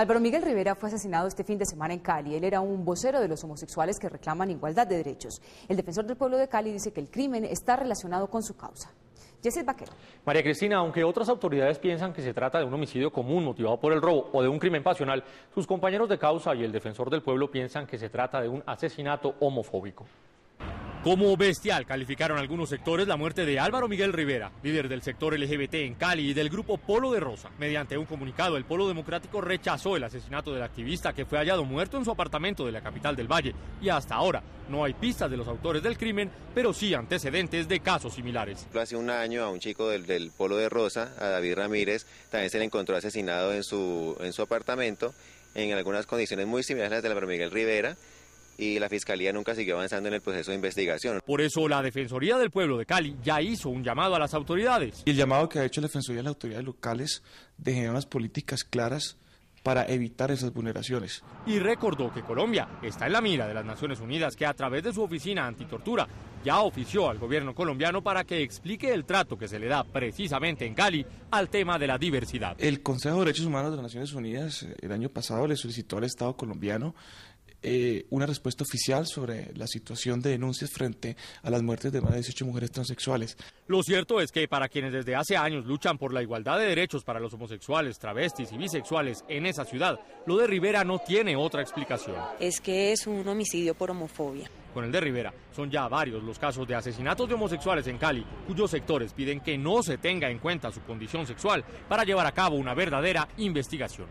Álvaro Miguel Rivera fue asesinado este fin de semana en Cali. Él era un vocero de los homosexuales que reclaman igualdad de derechos. El defensor del pueblo de Cali dice que el crimen está relacionado con su causa. Baquero. María Cristina, aunque otras autoridades piensan que se trata de un homicidio común motivado por el robo o de un crimen pasional, sus compañeros de causa y el defensor del pueblo piensan que se trata de un asesinato homofóbico. Como bestial calificaron algunos sectores la muerte de Álvaro Miguel Rivera, líder del sector LGBT en Cali y del grupo Polo de Rosa. Mediante un comunicado, el Polo Democrático rechazó el asesinato del activista que fue hallado muerto en su apartamento de la capital del Valle y hasta ahora no hay pistas de los autores del crimen, pero sí antecedentes de casos similares. Hace un año a un chico del, Polo de Rosa, a David Ramírez, también se le encontró asesinado en su, en su apartamento en algunas condiciones muy similares a las de Álvaro Miguel Rivera y la Fiscalía nunca siguió avanzando en el proceso de investigación. Por eso la Defensoría del Pueblo de Cali ya hizo un llamado a las autoridades. Y El llamado que ha hecho la Defensoría a las autoridades locales de generar unas políticas claras para evitar esas vulneraciones. Y recordó que Colombia está en la mira de las Naciones Unidas, que a través de su oficina antitortura ya ofició al gobierno colombiano para que explique el trato que se le da precisamente en Cali al tema de la diversidad. El Consejo de Derechos Humanos de las Naciones Unidas eh, el año pasado le solicitó al Estado colombiano eh, una respuesta oficial sobre la situación de denuncias frente a las muertes de más de 18 mujeres transexuales. Lo cierto es que para quienes desde hace años luchan por la igualdad de derechos para los homosexuales, travestis y bisexuales en esa ciudad, lo de Rivera no tiene otra explicación. Es que es un homicidio por homofobia. Con el de Rivera, son ya varios los casos de asesinatos de homosexuales en Cali, cuyos sectores piden que no se tenga en cuenta su condición sexual para llevar a cabo una verdadera investigación.